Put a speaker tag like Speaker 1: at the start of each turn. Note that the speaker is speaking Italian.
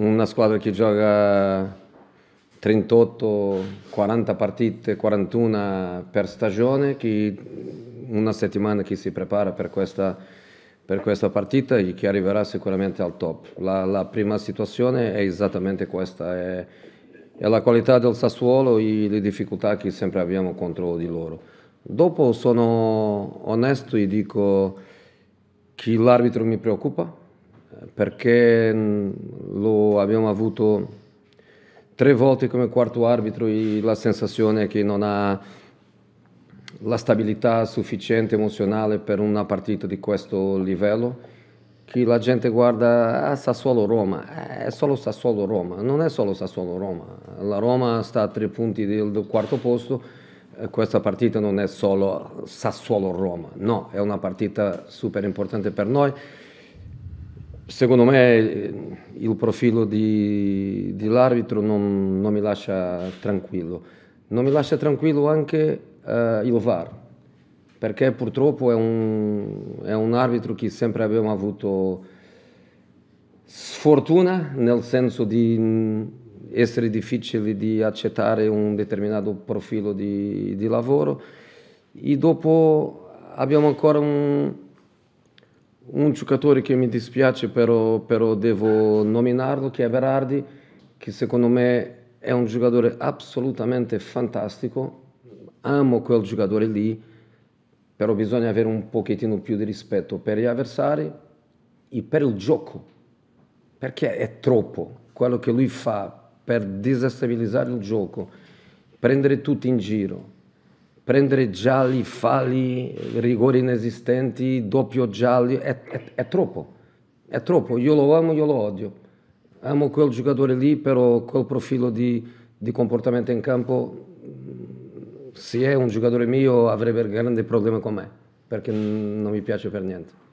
Speaker 1: una squadra che gioca 38-40 partite, 41 per stagione, una settimana che si prepara per questa, per questa, partita e che arriverà sicuramente al top. La, la prima situazione è esattamente questa, è, è, la qualità del Sassuolo e le difficoltà che sempre abbiamo contro di loro. Dopo sono onesto e dico che l'arbitro mi preoccupa, perché mm, lo abbiamo avuto tre volte come quarto arbitro e la sensazione è che non ha la stabilità sufficiente emozionale per una partita di questo livello che la gente guarda a ah, Sassuolo-Roma, eh, è solo Sassuolo-Roma, non è solo Sassuolo-Roma, la Roma sta a tre punti del quarto posto, questa partita non è solo Sassuolo-Roma, no, è una partita super importante per noi, Secondo me eh, il profilo di, dell'arbitro non, non, mi lascia tranquillo. Non mi lascia tranquillo anche eh, il VAR, perché purtroppo è un, è un, arbitro che sempre abbiamo avuto sfortuna, nel senso di mm, essere difficili di accettare un determinato profilo di, di lavoro e dopo abbiamo ancora un un giocatore che mi dispiace però, però, devo nominarlo che è Berardi che secondo me è un giocatore assolutamente fantastico amo quel giocatore lì però bisogna avere un pochettino più di rispetto per gli avversari e per il gioco perché è troppo quello che lui fa per destabilizzare il gioco prendere tutti in giro prendere gialli, falli, rigori inesistenti, doppio gialli, è, è, è, troppo, è troppo, io lo amo, io lo odio. Amo quel giocatore lì, però quel profilo di, di comportamento in campo, mm, se è un giocatore mio avrebbe grande problema con me, perché non mi piace per niente.